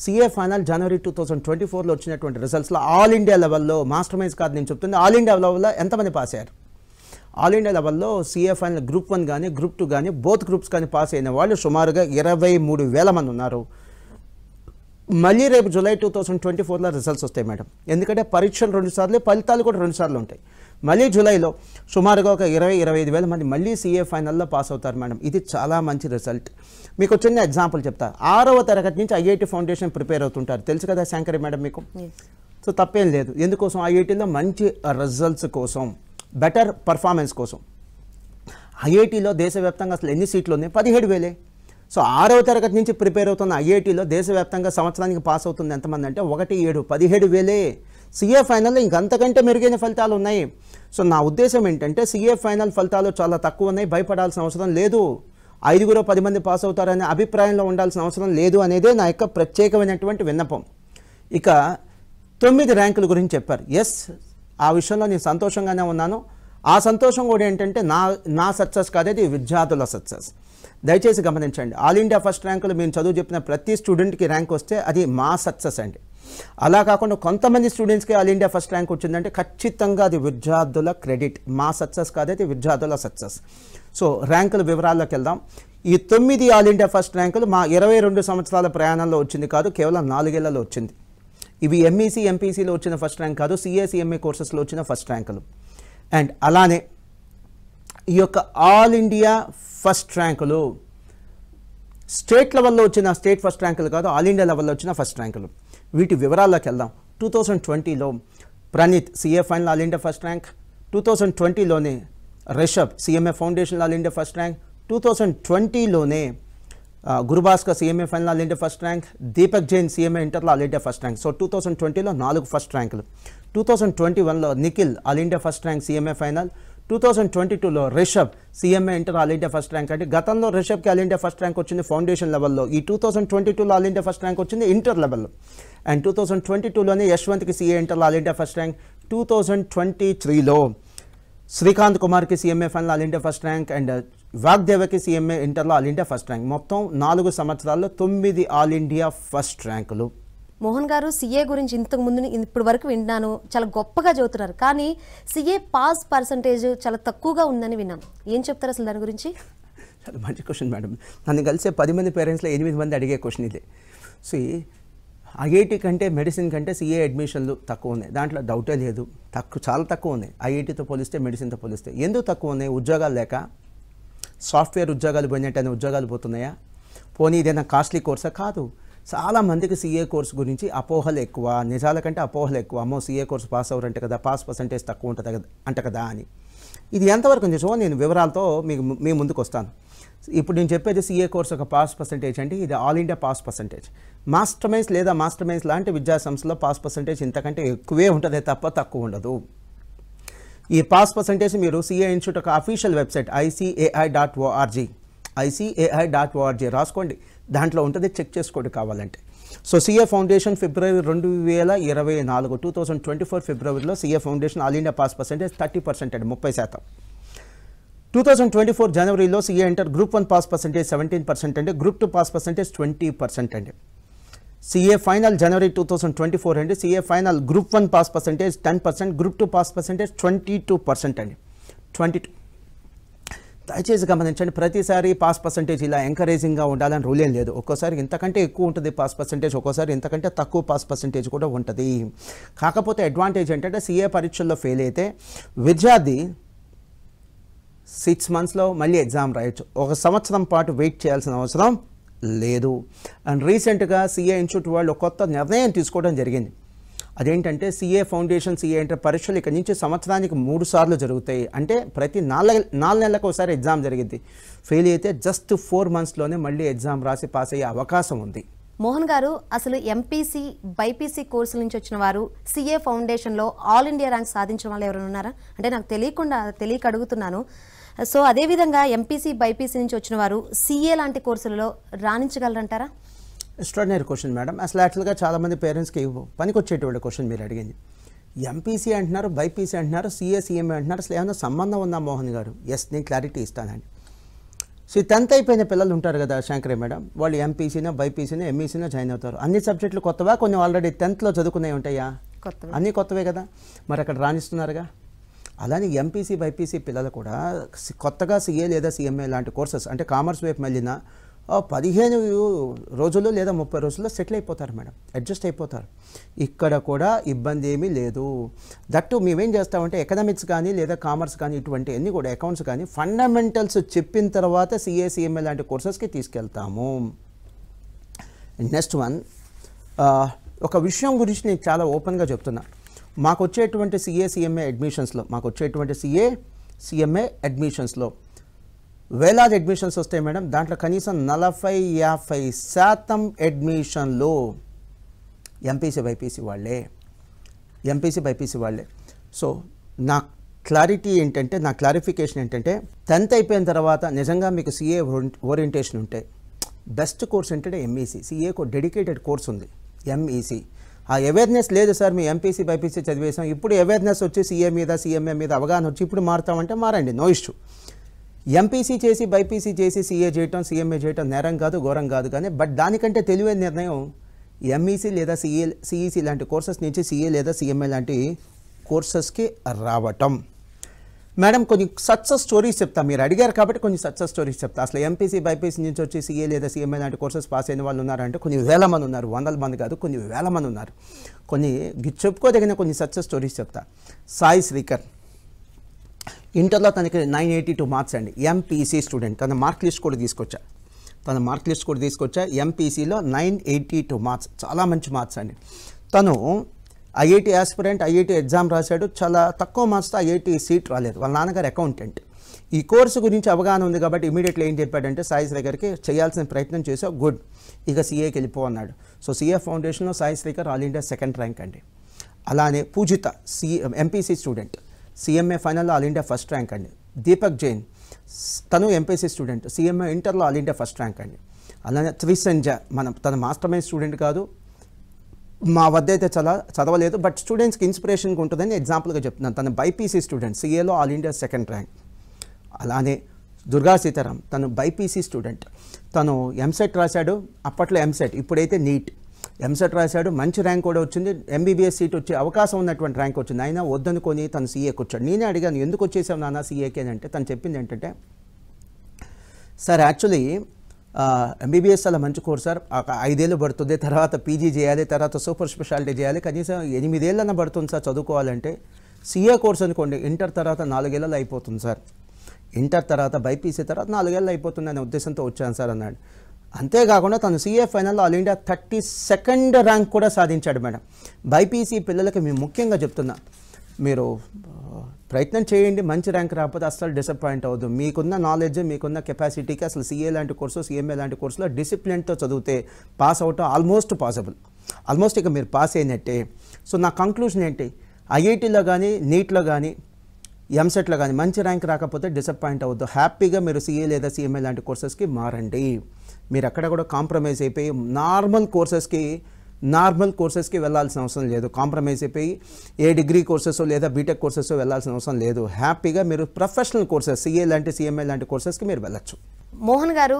సీఏ ఫైనల్ జనవరి టూ థౌసండ్ ట్వంటీ ఫోర్లో వచ్చినటువంటి రిజల్ట్స్లో ఆల్ ఇండియా లెవెల్లో మాస్టర్ మైన్స్ కాదు నేను చెప్తుంది ఆల్ ఇండియా లెవెల్లో ఎంతమంది పాస్ అయ్యారు ఆల్ ఇండియా లెవెల్లో సిఏ ఫైనల్ గ్రూప్ వన్ కానీ గ్రూప్ టూ కానీ బోత్ గ్రూప్స్ కానీ పాస్ అయిన వాళ్ళు సుమారుగా ఇరవై మూడు వేల మంది ఉన్నారు మళ్ళీ రేపు జూలై టూ థౌసండ్ ట్వంటీ ఫోర్లో రిజల్ట్స్ వస్తాయి మేడం ఎందుకంటే పరీక్షలు రెండుసార్లు ఫలితాలు కూడా రెండుసార్లు ఉంటాయి మళ్ళీ జూలైలో సుమారుగా ఒక ఇరవై ఇరవై ఐదు వేల మంది మళ్ళీ సీఏ ఫైనల్లో పాస్ అవుతారు మేడం ఇది చాలా మంచి రిజల్ట్ మీకు చిన్న ఎగ్జాంపుల్ చెప్తా ఆరవ తరగతి నుంచి ఐఐటి ఫౌండేషన్ ప్రిపేర్ అవుతుంటారు తెలుసు కదా శంకరి మేడం మీకు సో తప్పేం లేదు ఎందుకోసం ఐఐటీలో మంచి రిజల్ట్స్ కోసం బెటర్ పర్ఫార్మెన్స్ కోసం ఐఐటీలో దేశవ్యాప్తంగా అసలు ఎన్ని సీట్లు ఉన్నాయి పదిహేడు వేలే సో ఆరవ తరగతి నుంచి ప్రిపేర్ అవుతున్న ఐఐటీలో దేశవ్యాప్తంగా సంవత్సరానికి పాస్ అవుతుంది ఎంతమంది అంటే ఒకటి ఏడు పదిహేడు వేలే సిఏ ఫైనల్లో ఇంకంతకంటే మెరుగైన ఫలితాలు ఉన్నాయి సో నా ఉద్దేశం ఏంటంటే సిఏ ఫైనల్ ఫలితాలు చాలా తక్కువ ఉన్నాయి భయపడాల్సిన అవసరం లేదు ఐదుగురు పది మంది పాస్ అవుతారనే అభిప్రాయంలో ఉండాల్సిన అవసరం లేదు అనేదే నా యొక్క ప్రత్యేకమైనటువంటి విన్నపం ఇక తొమ్మిది ర్యాంకుల గురించి చెప్పారు ఎస్ ఆ విషయంలో నేను సంతోషంగానే ఉన్నాను ఆ సంతోషం కూడా ఏంటంటే నా నా సక్సెస్ కాదేది విద్యార్థుల సక్సెస్ దయచేసి గమనించండి ఆల్ ఇండియా ఫస్ట్ ర్యాంకులు మేము చదువు చెప్పిన ప్రతి స్టూడెంట్కి ర్యాంక్ వస్తే అది మా సక్సెస్ అండి అలా కాకుండా కొంతమంది స్టూడెంట్స్కి ఆల్ ఇండియా ఫస్ట్ ర్యాంక్ వచ్చిందంటే ఖచ్చితంగా అది విద్యార్థుల క్రెడిట్ మా సక్సెస్ కాదైతే విద్యార్థుల సక్సెస్ సో ర్యాంకుల వివరాల్లోకి వెళ్దాం ఈ తొమ్మిది ఆల్ ఇండియా ఫస్ట్ ర్యాంకులు మా ఇరవై రెండు సంవత్సరాల ప్రయాణంలో వచ్చింది కాదు కేవలం నాలుగేళ్లలో వచ్చింది ఇవి ఎంఈసీ ఎంపీసీలో e వచ్చిన ఫస్ట్ ర్యాంక్ కాదు సిఎస్ఈఎంఏ కోర్సెస్లో వచ్చిన ఫస్ట్ ర్యాంకులు అండ్ అలానే ఈ యొక్క ఆల్ ఇండియా ఫస్ట్ ర్యాంకులు స్టేట్ లెవెల్లో వచ్చిన స్టేట్ ఫస్ట్ ర్యాంకులు కాదు ఆల్ ఇండియా లెవెల్లో వచ్చిన ఫస్ట్ ర్యాంకులు వీటి వివరాల్లోకి వెళ్దాం టూ థౌజండ్ ట్వంటీలో Praneeth CA final all India first rank two thousand ట్వంటీలోనే Rishab CMA foundation all India first rank two thousand ట్వంటీలోనే Gurubhaskar CMA final all India first rank Deepak Jain CMA ఇంటర్లో all India first rank so two thousand ట్వంటీలో నాలుగు first ర్యాంకులు two thousand twenty వన్లో Nikhil all India first rank CMA final two thousand twenty టూలో Rishab CMA inter all India first rank అంటే గతంలో రిషబ్కి all India first rank వచ్చింది foundation లెవెల్లో ఈ టూ థౌసండ్ ట్వంటీ టూలో ఆల్ ఇండియా ఫస్ట్ ర్యాంక్ వచ్చింది ఇంటర్ లెవెల్లో అండ్ టూ థౌసండ్ ట్వంటీ టూలోనే యశ్వంత్కి CA inter all India first rank two thousand twenty త్రీలో శ్రీకాంత్ కుమార్కి CMA final all India first rank and వాగ్దేవకి సీఎంఏ ఇంటర్లో ఆల్ ఇండియా ఫస్ట్ ర్యాంక్ మొత్తం నాలుగు సంవత్సరాల్లో తొమ్మిది ఆల్ ఇండియా ఫస్ట్ ర్యాంకులు మోహన్ గారు సీఏ గురించి ఇంతకు ముందు ఇప్పుడు వరకు విన్నాను చాలా గొప్పగా చదువుతున్నారు కానీ సీఏ పాస్ పర్సంటేజ్ చాలా తక్కువగా ఉందని విన్నాం ఏం చెప్తారు అసలు దాని గురించి చాలా మంచి క్వశ్చన్ మేడం నన్ను కలిసే పది మంది పేరెంట్స్లో ఎనిమిది మంది అడిగే క్వశ్చన్ ఇది సో ఐఐటి కంటే మెడిసిన్ కంటే సిఏ అడ్మిషన్లు తక్కువ ఉన్నాయి దాంట్లో డౌటే లేదు తక్కువ చాలా తక్కువ ఉన్నాయి ఐఐటితో పోలిస్తే మెడిసిన్తో పోలిస్తే ఎందుకు తక్కువ ఉన్నాయి ఉద్యోగాలు లేక సాఫ్ట్వేర్ ఉద్యోగాలు పోయినట్టు ఉద్యోగాలు పోతున్నాయా పోనీ ఇదేనా కాస్ట్లీ కోర్సా కాదు చాలామందికి సీఏ కోర్స్ గురించి అపోహలు ఎక్కువ నిజాల కంటే అపోహలు ఎక్కువ అమ్మో సీఏ కోర్స్ పాస్ అవ్వరంటే కదా పాస్ పర్సంటేజ్ తక్కువ ఉంటుంది కదా అంట కదా అని ఇది ఎంతవరకు నిజమో నేను వివరాలతో మీకు మీ ముందుకు వస్తాను ఇప్పుడు నేను చెప్పేది సీఏ కోర్స్ ఒక పాస్ పర్సంటేజ్ అండి ఇది all India pass percentage Master Minds లేదా మాస్టర్ మైన్స్ లాంటి విద్యా సంస్థలో పాస్ పర్సంటేజ్ ఇంతకంటే ఎక్కువే ఉంటుంది తప్ప తక్కువ ఉండదు ఈ పాస్ పర్సంటేజ్ మీరు సిఏ ఇన్స్టిట్యూట్ ఒక official website ICAI dot ORG ICAI dot ORG రాసుకోండి దాంట్లో ఉంటుంది చెక్ చేసుకోండి కావాలంటే సో సీఏ ఫౌండేషన్ ఫిబ్రవరి రెండు వేల ఇరవై నాలుగు టూ థౌజండ్ ట్వంటీ ఫోర్ ఫిబ్రవరిలో CA foundation all India pass percentage thirty percent అండి ముప్పై శాతం టూ థౌజండ్ ట్వంటీ ఫోర్ జనవరిలో CA inter group one pass percentage seventeen percent అండి group two pass percentage twenty percent అండి సీఏ ఫైనల్ జనవరి two thousand twenty four అండి CA final group one pass percentage ten percent group two pass percentage twenty two percent అండి twenty two దయచేసి గమనించండి ప్రతిసారి pass percentage ఇలా ఎంకరేజింగ్గా ఉండాలని rule ఏం లేదు ఒక్కోసారి ఇంతకంటే ఎక్కువ ఉంటుంది పాస్ పర్సంటేజ్ ఒక్కోసారి ఇంతకంటే తక్కువ పాస్ పర్సంటేజ్ కూడా ఉంటుంది కాకపోతే అడ్వాంటేజ్ ఏంటంటే సీఏ పరీక్షల్లో ఫెయిల్ అయితే విద్యార్థి సిక్స్ మంత్స్లో మళ్ళీ ఎగ్జామ్ రాయొచ్చు ఒక సంవత్సరం పాటు వెయిట్ చేయాల్సిన అవసరం లేదు అండ్ రీసెంట్గా సీఏ ఇన్స్టిట్యూట్ వాళ్ళు కొత్త నిర్ణయం తీసుకోవడం జరిగింది అదేంటంటే సిఏ ఫౌండేషన్ సిఏ అంటే పరీక్షలు ఇక్కడ నుంచి సంవత్సరానికి మూడు సార్లు జరుగుతాయి అంటే ప్రతి నాలుగు నాలుగు నెలలకు ఒకసారి ఎగ్జామ్ జరిగింది ఫెయిల్ అయితే జస్ట్ ఫోర్ మంత్స్లోనే మళ్ళీ ఎగ్జామ్ రాసి పాస్ అయ్యే అవకాశం ఉంది మోహన్ గారు అసలు ఎంపీసీ బైపీసీ కోర్సుల నుంచి వచ్చిన వారు సిఏ ఫౌండేషన్లో ఆల్ ఇండియా ర్యాంక్ సాధించిన వాళ్ళు ఎవరైనా ఉన్నారా అంటే నాకు తెలియకుండా తెలియక అడుగుతున్నాను సో అదేవిధంగా ఎంపీసీ బైపీసీ నుంచి వచ్చిన వారు సిఏ లాంటి కోర్సులలో రాణించగలరంటారా ఎక్స్ట్రాడినరీ క్వశ్చన్ మేడం అసలు యాక్చువల్గా చాలామంది పేరెంట్స్కి వచ్చేటువంటి క్వశ్చన్ మీరు అడిగింది ఎంపీసీ అంటున్నారు బైపీసీ అంటున్నారు సిఎస్ఈఎంఏ అంటున్నారు అసలు ఏమైనా సంబంధం ఉందా మోహన్ గారు ఎస్ నేను క్లారిటీ ఇస్తానండి సో టెన్త్ అయిపోయిన పిల్లలు ఉంటారు కదా శంకరే మేడం వాళ్ళు ఎంపీసీనో బైపీసీనో ఎంఈసీనో e జాయిన్ అవుతారు అన్ని సబ్జెక్టులు కొత్తవా కొన్ని ఆల్రెడీ టెన్త్లో చదువుకున్నాయి ఉంటాయా అన్నీ కొత్తవే కదా మరి అక్కడ రాణిస్తున్నారుగా అలానే ఎంపీసీ బైపీసీ పిల్లలు కూడా కొత్తగా సీఏ లేదా సీఎంఏ లాంటి కోర్సెస్ అంటే కామర్స్ వైపు వెళ్ళినా పదిహేను రోజుల్లో లేదా ముప్పై రోజుల్లో సెటిల్ అయిపోతారు మేడం అడ్జస్ట్ అయిపోతారు ఇక్కడ కూడా ఇబ్బంది ఏమీ లేదు దట్టు మేమేం చేస్తామంటే ఎకనామిక్స్ కానీ లేదా కామర్స్ కానీ ఇటువంటి అన్ని కూడా అకౌంట్స్ కానీ ఫండమెంటల్స్ చెప్పిన తర్వాత సిఏసిఎంఏ లాంటి కోర్సెస్కి తీసుకెళ్తాము నెక్స్ట్ వన్ ఒక విషయం గురించి నేను చాలా ఓపెన్గా చెప్తున్నా మాకు వచ్చేటువంటి సిఏసిఎంఏ అడ్మిషన్స్లో మాకు వచ్చేటువంటి సిఏ సిఎంఏ అడ్మిషన్స్లో వేలాది అడ్మిషన్స్ వస్తాయి మేడం దాంట్లో కనీసం నలభై యాభై శాతం అడ్మిషన్లు ఎంపీసీ బైపీసీ వాళ్ళే ఎంపీసీ బైపీసీ వాళ్ళే సో నా క్లారిటీ ఏంటంటే నా క్లారిఫికేషన్ ఏంటంటే టెన్త్ అయిపోయిన తర్వాత నిజంగా మీకు సిఏ ఓరియంటేషన్ ఉంటే బెస్ట్ కోర్స్ ఏంటంటే ఎంఈసీ సిఏకు డెడికేటెడ్ కోర్స్ ఉంది ఎంఈసీ ఆ అవేర్నెస్ లేదు సార్ మీ ఎంపీసీ బైపీసీ చదివేసాం ఇప్పుడు అవేర్నెస్ వచ్చి సీఏ మీద సీఎంఏ మీద అవగాహన వచ్చి ఇప్పుడు మారుతామంటే మారండి నో ఇష్యూ ఎంపీసీ చేసి బైపీసీ చేసి సీఏ చేయటం సీఎంఏ చేయటం నేరం కాదు ఘోరం కాదు కానీ బట్ దానికంటే తెలివైన నిర్ణయం ఎంఈసీ e లేదా సిఏ సిఈసి e లాంటి కోర్సెస్ నుంచి సీఏ లేదా సిఎంఏ లాంటి కోర్సెస్కి రావటం మేడం కొన్ని సక్సెస్ స్టోరీస్ చెప్తా మీరు అడిగారు కాబట్టి కొన్ని సక్సెస్ స్టోరీస్ చెప్తా అసలు ఎంపీసీ బైపీసీ నుంచి వచ్చి సీఏ లేదా సీఎంఏ లాంటి కోర్సెస్ పాస్ అయిన వాళ్ళు ఉన్నారంటే కొన్ని వేల మంది ఉన్నారు వందల మంది కాదు కొన్ని వేల మంది ఉన్నారు కొన్ని చెప్పుకోదగిన కొన్ని సక్సెస్ స్టోరీస్ చెప్తా సాయి శ్రీకర్ ఇంటర్లో తనకి నైన్ ఎయిటీ టూ మార్క్స్ అండి ఎంపీసీ స్టూడెంట్ తన మార్క్ లిస్ట్ కూడా తీసుకొచ్చా తన మార్క్ లిస్ట్ కూడా తీసుకొచ్చా ఎంపీసీలో నైన్ ఎయిటీ టూ మార్క్స్ చాలా మంచి మార్క్స్ అండి తను ఐఐటి ఆస్పిరెంట్ ఐఐటి ఎగ్జామ్ రాశాడు చాలా తక్కువ మార్క్స్తో ఐఐటి సీట్ రాలేదు వాళ్ళ నాన్నగారు అకౌంటెంట్ ఈ కోర్సు గురించి అవగాహన ఉంది కాబట్టి ఇమీడియట్లీ ఏం చెప్పాడంటే సాయి శ్రీకర్కి చేయాల్సిన ప్రయత్నం చేసా గుడ్ ఇక సీఏకి వెళ్ళిపో అన్నాడు సో సీఏ ఫౌండేషన్లో Sai Srikar all India second rank అండి అలానే Pujitha C MPC student CMA ఫైనల్లో ఆల్ ఇండియా ఫస్ట్ ర్యాంక్ అండి దీపక్ జైన్ తను ఎంపీసీ స్టూడెంట్ సీఎంఏ ఇంటర్లో ఆల్ ఇండియా ఫస్ట్ ర్యాంక్ అండి అలానే త్రిసంజ మనం తన మాస్టర్ మైండ్ స్టూడెంట్ కాదు మా వద్ద అయితే చాలా చదవలేదు బట్ స్టూడెంట్స్కి ఇన్స్పిరేషన్గా ఉంటుందని ఎగ్జాంపుల్గా చెప్తున్నాను తను బైపీసీ స్టూడెంట్ సిఏలో ఆల్ ఇండియా సెకండ్ ర్యాంక్ అలానే దుర్గా సీతారాం తను బైపీసీ స్టూడెంట్ తను ఎంసెట్ రాశాడు అప్పట్లో ఎంసెట్ ఇప్పుడైతే నీట్ ఎంసెట్ రాశాడు మంచి ర్యాంక్ కూడా వచ్చింది ఎంబీబీఎస్ సీట్ వచ్చే అవకాశం ఉన్నటువంటి ర్యాంక్ వచ్చింది ఆయన వద్దనుకొని తను సీఏకి వచ్చాడు నేనే అడిగాను ఎందుకు వచ్చేసావు నాన్న సీఏకి అని అంటే తను చెప్పింది ఏంటంటే సార్ యాక్చువల్లీ ఎంబీబీఎస్ చాలా మంచి కోర్స్ సార్ ఒక ఐదేళ్ళు పడుతుంది తర్వాత పీజీ చేయాలి తర్వాత సూపర్ స్పెషాలిటీ చేయాలి కనీసం ఎనిమిదేళ్ళన పడుతుంది సార్ చదువుకోవాలంటే సీఏ కోర్స్ అనుకోండి ఇంటర్ తర్వాత నాలుగేళ్ళలో అయిపోతుంది సార్ ఇంటర్ తర్వాత బైపీసీ తర్వాత నాలుగేళ్ళు అయిపోతుంది అనే ఉద్దేశంతో వచ్చాను సార్ అన్నాడు అంతేకాకుండా తను సీఏ ఫైనల్లో all India thirty second rank కూడా సాధించాడు మేడం బైపీసీ పిల్లలకి మేము ముఖ్యంగా చెప్తున్నా మీరు ప్రయత్నం చేయండి మంచి ర్యాంక్ రాకపోతే అస్సలు డిసప్పాయింట్ అవ్వద్దు మీకున్న నాలెడ్జ్ మీకున్న కెపాసిటీకి అసలు సీఏ లాంటి కోర్సు సీఎంఏ లాంటి కోర్సులో డిసిప్లిన్తో చదివితే పాస్ అవటం ఆల్మోస్ట్ పాసిబుల్ ఆల్మోస్ట్ ఇక మీరు పాస్ అయినట్టే సో నా కంక్లూషన్ ఏంటి ఐఐటీలో కానీ నీట్లో కానీ ఎంసెట్లో కానీ మంచి ర్యాంక్ రాకపోతే డిసప్పాయింట్ అవ్వద్దు హ్యాపీగా మీరు సీఏ లేదా సీఎంఏ లాంటి కోర్సెస్కి మారండి మీరు అక్కడ కూడా కాంప్రమైజ్ అయిపోయి నార్మల్ కోర్సెస్కి నార్మల్ కోర్సెస్కి వెళ్ళాల్సిన అవసరం లేదు కాంప్రమైజ్ అయిపోయి ఏ డిగ్రీ కోర్సెస్ లేదా బీటెక్ కోర్సెస్ వెళ్ళాల్సిన అవసరం లేదు హ్యాపీగా మీరు ప్రొఫెషనల్ కోర్సెస్ సీఏ లాంటి సీఎంఏ లాంటి కోర్సెస్కి మీరు వెళ్ళచ్చు మోహన్ గారు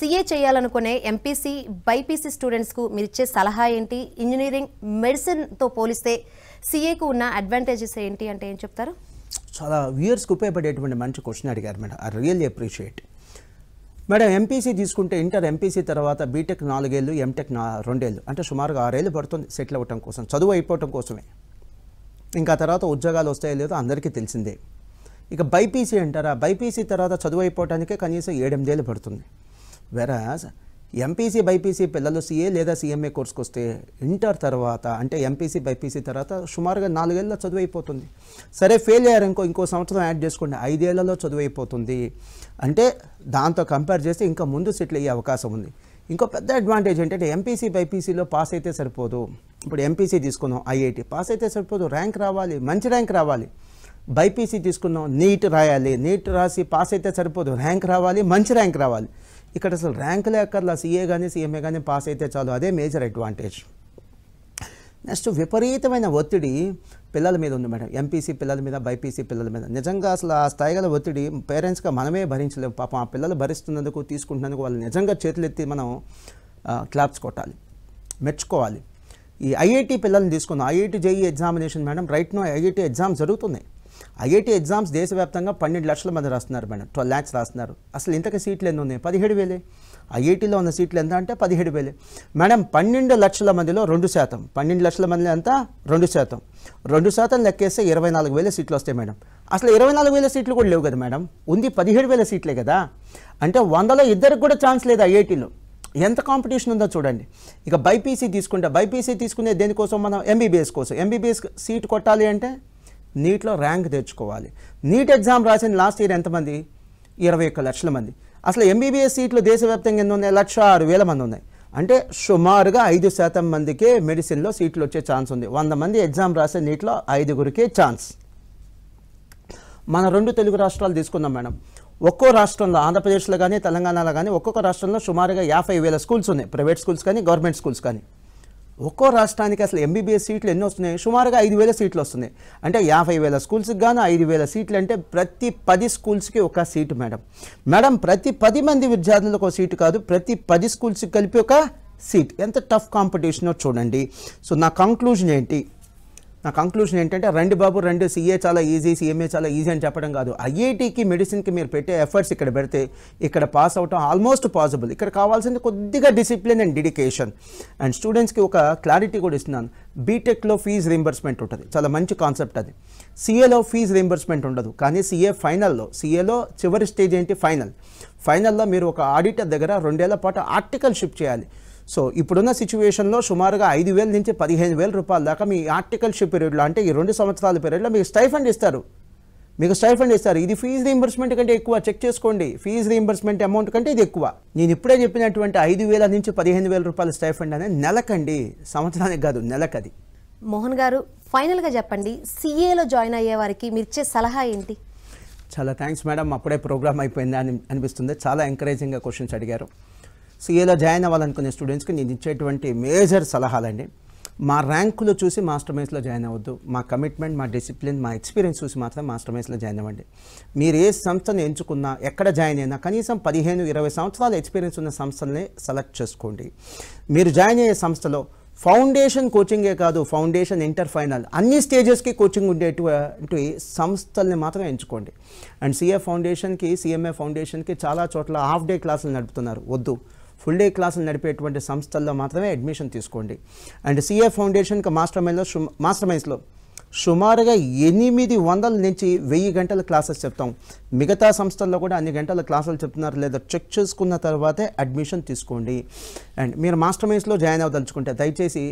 సీఏ చేయాలనుకునే ఎంపీసీ బైపీసీ స్టూడెంట్స్కు మీరు ఇచ్చే సలహా ఏంటి ఇంజనీరింగ్ మెడిసిన్తో పోలిస్తే సీఏకు ఉన్న అడ్వాంటేజెస్ ఏంటి అంటే ఏం చెప్తారు చాలా వ్యూయర్స్కి ఉపయోగపడేటువంటి మంచి క్వశ్చన్ అడిగారు madam I really appreciate madam MPC తీసుకుంటే ఇంటర్ ఎంపీసీ తర్వాత బీటెక్ నాలుగేళ్ళు ఎంటెక్ నా రెండేళ్ళు అంటే సుమారుగా ఆరేళ్ళు పడుతుంది సెటిల్ అవ్వటం కోసం చదువు అయిపోవటం కోసమే ఇంకా తర్వాత ఉద్యోగాలు వస్తాయో లేదో అందరికీ తెలిసిందే ఇక బైపీసీ అంటారా బైపీసీ తర్వాత చదువు అయిపోవటానికే కనీసం ఏడెనిమిదేళ్ళు పడుతుంది వెరాజ్ ఎంపీసీ బైపీసీ పిల్లలు సీఏ లేదా సీఎంఏ కోర్సుకు వస్తే ఇంటర్ తర్వాత అంటే ఎంపీసీ బైపీసీ తర్వాత సుమారుగా నాలుగేళ్ళలో చదువు అయిపోతుంది సరే ఫెయిల్ అయ్యారు ఇంకో ఇంకో సంవత్సరం యాడ్ చేసుకోండి ఐదేళ్లలో చదువు అయిపోతుంది అంటే దాంతో కంపేర్ చేస్తే ఇంకా ముందు సెటిల్ అయ్యే అవకాశం ఉంది ఇంకో పెద్ద అడ్వాంటేజ్ ఏంటంటే ఎంపీసీ బైపీసీలో పాస్ అయితే సరిపోదు ఇప్పుడు ఎంపీసీ తీసుకున్నాం ఐఐటి పాస్ అయితే సరిపోదు ర్యాంక్ రావాలి మంచి ర్యాంక్ రావాలి బైపీసీ తీసుకున్నాం నీట్ రాయాలి నీట్ రాసి పాస్ అయితే సరిపోదు ర్యాంక్ రావాలి మంచి ర్యాంక్ రావాలి ఇక్కడ అసలు ర్యాంకులే అక్కర్లా సీఏ కానీ సీఎంఏ కానీ పాస్ అయితే చాలు అదే మేజర్ అడ్వాంటేజ్ నెక్స్ట్ విపరీతమైన ఒత్తిడి పిల్లల మీద ఉంది మేడం ఎంపీసీ పిల్లల మీద బైపీసీ పిల్లల మీద నిజంగా అసలు ఆ స్థాయి గల ఒత్తిడి పేరెంట్స్గా మనమే భరించలేము పాపం ఆ పిల్లలు భరిస్తున్నందుకు తీసుకుంటున్నందుకు వాళ్ళు నిజంగా చేతులెత్తి మనం క్లాప్స్ కొట్టాలి మెచ్చుకోవాలి ఈ ఐఐటి పిల్లల్ని తీసుకున్నాం IIT JEE examination madam right no IIT exam జరుగుతున్నాయి ఐఐటి ఎగ్జామ్స్ దేశవ్యాప్తంగా పన్నెండు లక్షల మంది రాస్తున్నారు మేడం ట్వెల్వ్ ల్యాక్స్ రాస్తున్నారు అసలు ఇంతకు సీట్లు ఎన్ని ఉన్నాయి పదిహేడు వేలే ఐఐటీలో ఉన్న సీట్లు ఎంత అంటే పదిహేడు వేలే మేడం పన్నెండు లక్షల మందిలో రెండు శాతం పన్నెండు లక్షల మంది ఎంత రెండు శాతం రెండు శాతం లెక్కేస్తే ఇరవై నాలుగు వేల సీట్లు వస్తాయి మేడం అసలు ఇరవై నాలుగు వేల సీట్లు కూడా లేవు కదా మేడం ఉంది పదిహేడు వేల సీట్లే కదా అంటే వందలో ఇద్దరికి కూడా ఛాన్స్ లేదు ఐఐటీలో ఎంత కాంపిటీషన్ ఉందో చూడండి ఇక బైపీసీ తీసుకుంటే బైపీసీ తీసుకునే దేనికోసం మనం ఎంబీబీఎస్ కోసం ఎంబీబీఎస్ సీట్ కొట్టాలి అంటే నీట్లో ర్యాంక్ తెచ్చుకోవాలి నీట్ ఎగ్జామ్ రాసిన లాస్ట్ ఇయర్ ఎంతమంది ఇరవై ఒక్క లక్షల మంది అసలు ఎంబీబీఎస్ సీట్లు దేశవ్యాప్తంగా ఎన్ని ఉన్నాయి లక్ష ఆరు వేల మంది ఉన్నాయి అంటే సుమారుగా ఐదు శాతం మందికే మెడిసిన్లో సీట్లు వచ్చే ఛాన్స్ ఉంది వంద మంది ఎగ్జామ్ రాసే నీటిలో ఐదుగురికే ఛాన్స్ మన రెండు తెలుగు రాష్ట్రాలు తీసుకుందాం మేడం ఒక్కో రాష్ట్రంలో ఆంధ్రప్రదేశ్లో కానీ తెలంగాణలో కానీ ఒక్కొక్క రాష్ట్రంలో సుమారుగా యాభై వేల స్కూల్స్ ఉన్నాయి ప్రైవేట్ స్కూల్స్ కానీ గవర్నమెంట్ స్కూల్స్ కానీ ఒక్కో రాష్ట్రానికి అసలు ఎంబీబీఎస్ సీట్లు ఎన్ని వస్తున్నాయి సుమారుగా ఐదు వేల సీట్లు వస్తున్నాయి అంటే యాభై వేల స్కూల్స్కి గాను ఐదు వేల సీట్లు అంటే ప్రతి పది స్కూల్స్కి ఒక సీటు మేడం మేడం ప్రతి పది మంది విద్యార్థులకు ఒక సీటు కాదు ప్రతి పది స్కూల్స్కి కలిపి ఒక సీట్ ఎంత టఫ్ కాంపిటీషనో చూడండి సో నా కంక్లూజన్ ఏంటి నా కంక్లూషన్ ఏంటంటే రెండు బాబు రెండు సీఏ చాలా ఈజీ సీఎంఏ చాలా ఈజీ అని చెప్పడం కాదు ఐఐటీకి మెడిసిన్కి మీరు పెట్టే ఎఫర్ట్స్ ఇక్కడ పెడితే ఇక్కడ పాస్ అవటం ఆల్మోస్ట్ పాసిబుల్ ఇక్కడ కావాల్సింది కొద్దిగా డిసిప్లిన్ అండ్ డెడికేషన్ అండ్ స్టూడెంట్స్కి ఒక క్లారిటీ కూడా ఇస్తున్నాను బీటెక్లో ఫీజు రీంబర్స్మెంట్ ఉంటుంది చాలా మంచి కాన్సెప్ట్ అది సీఏలో ఫీజు రీంబర్స్మెంట్ ఉండదు కానీ సీఏ ఫైనల్లో సీఏలో చివరి స్టేజ్ ఏంటి ఫైనల్ ఫైనల్లో మీరు ఒక ఆడిటర్ దగ్గర రెండేళ్ల పాటు ఆర్టికల్ షిప్ చేయాలి సో ఇప్పుడున్న సిచ్యువేషన్లో సుమారుగా ఐదు వేల నుంచి పదిహేను వేల రూపాయల దాకా మీ ఆర్టికల్షిప్ పీరియడ్లో అంటే ఈ రెండు సంవత్సరాల పీరియడ్లో మీకు స్టైఫండ్ ఇస్తారు మీకు స్టైఫండ్ ఇస్తారు ఇది ఫీజు రీఎంబర్స్మెంట్ కంటే ఎక్కువ చెక్ చేసుకోండి ఫీజు రీఎంబర్స్మెంట్ అమౌంట్ కంటే ఇది ఎక్కువ నేను ఇప్పుడే చెప్పినటువంటి ఐదు వేల నుంచి పదిహేను వేల రూపాయల స్టైఫండ్ అనేది నెలకండి సంవత్సరానికి కాదు నెలకది మోహన్ గారు ఫైనల్గా చెప్పండి సిఏలో జాయిన్ అయ్యే వారికి మీరు ఇచ్చే సలహా ఏంటి చాలా థ్యాంక్స్ మేడం అప్పుడే ప్రోగ్రామ్ అయిపోయింది అని అనిపిస్తుంది చాలా ఎంకరేజింగ్గా క్వశ్చన్స్ అడిగారు సీఏలో జాయిన్ అవ్వాలనుకునే స్టూడెంట్స్కి నేను ఇచ్చేటువంటి మేజర్ సలహాలండి మా ర్యాంకులు చూసి మాస్టర్ మైన్స్లో జాయిన్ అవ్వద్దు మా కమిట్మెంట్ మా డిసిప్లిన్ మా ఎక్స్పీరియన్స్ చూసి మాత్రం మాస్టర్ మైన్స్లో జాయిన్ అవ్వండి మీరు ఏ సంస్థను ఎంచుకున్నా ఎక్కడ జాయిన్ అయినా కనీసం పదిహేను ఇరవై సంవత్సరాల ఎక్స్పీరియన్స్ ఉన్న సంస్థలనే సెలెక్ట్ చేసుకోండి మీరు జాయిన్ అయ్యే సంస్థలో ఫౌండేషన్ కోచింగే కాదు ఫౌండేషన్ ఇంటర్ ఫైనల్ అన్ని స్టేజెస్కి కోచింగ్ ఉండేటువంటి సంస్థల్ని మాత్రం ఎంచుకోండి అండ్ సిఏ ఫౌండేషన్కి సిఎంఏ ఫౌండేషన్కి చాలా చోట్ల హాఫ్ డే క్లాసులు నడుపుతున్నారు వద్దు ఫుల్ డే క్లాసులు నడిపేటువంటి సంస్థల్లో మాత్రమే అడ్మిషన్ తీసుకోండి అండ్ సిఏ ఫౌండేషన్కి మాస్టర్ మైండ్లో మాస్టర్ మైండ్స్లో సుమారుగా ఎనిమిది వందల నుంచి వెయ్యి గంటల క్లాసెస్ చెప్తాం మిగతా సంస్థల్లో కూడా అన్ని గంటల క్లాసులు చెప్తున్నారు లేదా చెక్ చేసుకున్న తర్వాతే అడ్మిషన్ తీసుకోండి అండ్ మీరు మాస్టర్ మైండ్స్లో జాయిన్ అవ్వదలుచుకుంటే దయచేసి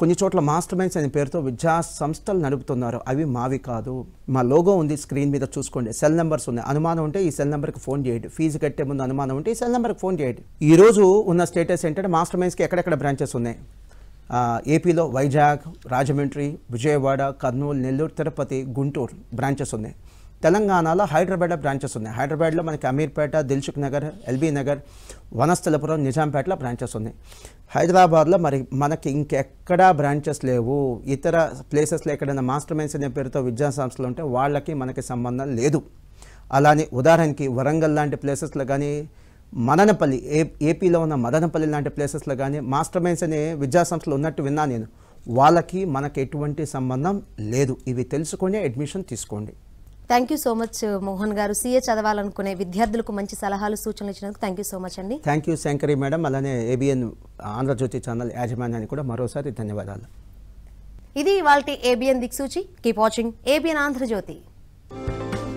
కొన్ని చోట్ల మాస్టర్ మైండ్స్ అనే పేరుతో విద్యా సంస్థలు నడుపుతున్నారు అవి మావి కాదు మా లోగో ఉంది స్క్రీన్ మీద చూసుకోండి సెల్ నెంబర్స్ ఉన్నాయి అనుమానం ఉంటే ఈ సెల్ నెంబర్కి ఫోన్ చేయండి ఫీజు కట్టే ముందు అనుమానం ఉంటే ఈ సెల్ నెంబర్కి ఫోన్ చేయండి ఈ రోజు ఉన్న స్టేటస్ ఏంటంటే మాస్టర్ మైండ్స్కి ఎక్కడెక్కడ బ్రాంచెస్ ఉన్నాయి ఏపీలో వైజాగ్ రాజమండ్రి విజయవాడ కర్నూలు నెల్లూరు తిరుపతి గుంటూరు బ్రాంచెస్ ఉన్నాయి తెలంగాణలో హైదరాబాద్ బ్రాంచెస్ ఉన్నాయి హైదరాబాద్లో మనకి అమీర్పేట దిల్సుఖ్ నగర్ ఎల్బీ నగర్ వనస్థలపురం నిజాంపేటలో బ్రాంచెస్ ఉన్నాయి హైదరాబాద్లో మరి మనకి ఇంకెక్కడా బ్రాంచెస్ లేవు ఇతర ప్లేసెస్లో ఎక్కడైనా మాస్టర్ మైన్స్ అనే పేరుతో విద్యా సంస్థలు ఉంటే వాళ్ళకి మనకి సంబంధం లేదు అలానే ఉదాహరణకి వరంగల్ లాంటి ప్లేసెస్లో కానీ మదనపల్లి ఏ ఏపీలో ఉన్న మదనపల్లి లాంటి ప్లేసెస్లో కానీ మాస్టర్ మైన్స్ అనే విద్యా సంస్థలు ఉన్నట్టు విన్నా నేను వాళ్ళకి మనకు ఎటువంటి సంబంధం లేదు ఇవి తెలుసుకొని అడ్మిషన్ తీసుకోండి thank you so much Mohan garu CA చదవాలనుకునే విద్యార్థులకు మంచి సలహాలు సూచనలు ఇచ్చినందుకు థ్యాంక్ యూ సో మచ్ అండి థ్యాంక్ యూ శంకరి మేడం అలానే ఏబిఎన్ ఆంధ్రజ్యోతి ఛానల్ యాజమాన్యానికి కూడా మరోసారి ధన్యవాదాలు ఇది వాళ్ళ ఏబిఎన్ దిక్సూచి కీప్ వాచింగ్ ఏబిఎన్ ఆంధ్రజ్యోతి